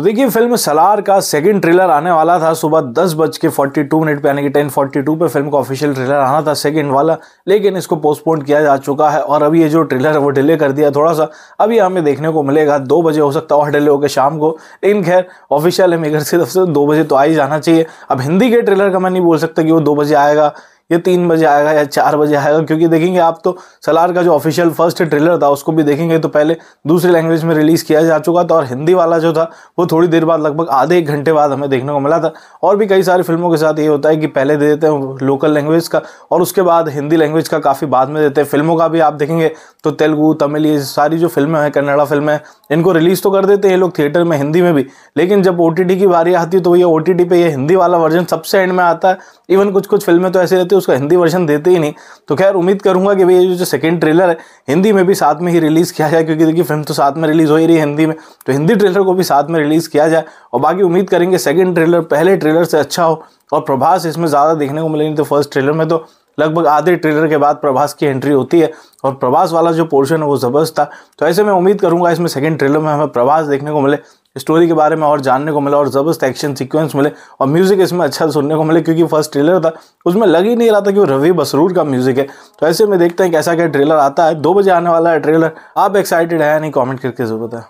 तो देखिए फिल्म सलार का सेकंड ट्रेलर आने वाला था सुबह दस बज के फोर्टी टू मिनट पर यानी कि टेन फोर्टी टू पर फिल्म का ऑफिशियल ट्रेलर आना था सेकंड वाला लेकिन इसको पोस्टपोन किया जा चुका है और अभी ये जो ट्रेलर है वो डिले कर दिया थोड़ा सा अभी हमें देखने को मिलेगा दो बजे हो सकता है और डिले होकर शाम को लेकिन खैर ऑफिशियल है मेकर की तरफ से तो दो बजे तो आ ही जाना चाहिए अब हिंदी के ट्रेलर का मैं नहीं बोल सकता कि वो दो बजे आएगा ये तीन बजे आएगा या चार बजे आएगा क्योंकि देखेंगे आप तो सलार का जो ऑफिशियल फर्स्ट ट्रेलर था उसको भी देखेंगे तो पहले दूसरी लैंग्वेज में रिलीज़ किया जा चुका था और हिंदी वाला जो था वो थोड़ी देर बाद लगभग आधे एक घंटे बाद हमें देखने को मिला था और भी कई सारी फिल्मों के साथ ये होता है कि पहले दे देते हैं लोकल लैंग्वेज का और उसके बाद हिंदी लैंग्वेज का काफ़ी बाद में देते हैं फिल्मों का भी आप देखेंगे तो तेलुगु तमिल ये सारी जो फिल्में हैं कन्नड़ा फिल्में इनको रिलीज़ तो कर देते हैं ये लोग थिएटर में हिंदी में भी लेकिन जब ओ की बारी आती है तो ये ओ पे ये हिंदी वाला वर्जन सबसे एंड में आता है इवन कुछ कुछ फिल्में तो ऐसी रहती है उसका हिंदी वर्जन देते ही नहीं तो खैर उम्मीद करूंगा कि भाई जो सेकेंड ट्रेलर है हिंदी में भी साथ में ही रिलीज़ किया जाए क्योंकि देखिए फिल्म तो साथ में रिलीज़ हो ही रही है हिंदी में तो हिंदी ट्रेलर को भी साथ में रिलीज़ किया जाए और बाकी उम्मीद करेंगे सेकेंड ट्रेलर पहले ट्रेलर से अच्छा हो और प्रभास इसमें ज़्यादा देखने को नहीं तो फर्स्ट ट्रेलर में तो लगभग आधे ट्रेलर के बाद प्रभास की एंट्री होती है और प्रभास वाला जो पोर्शन है वो ज़बरदस्त था तो ऐसे मैं उम्मीद करूंगा इसमें सेकंड ट्रेलर में हमें प्रभास देखने को मिले स्टोरी के बारे में और जानने को मिला और ज़बरदस्त एक्शन सीक्वेंस मिले और म्यूज़िक इसमें अच्छा सुनने को मिले क्योंकि फर्स्ट ट्रेलर था उसमें लग ही नहीं रहा था कि वो रवि बसरूर का म्यूज़िक है तो ऐसे में देखते हैं कैसा क्या ट्रेलर आता है दो बजे आने वाला है ट्रेलर आप एक्साइटेड है या नहीं कॉमेंट करके जरूरत है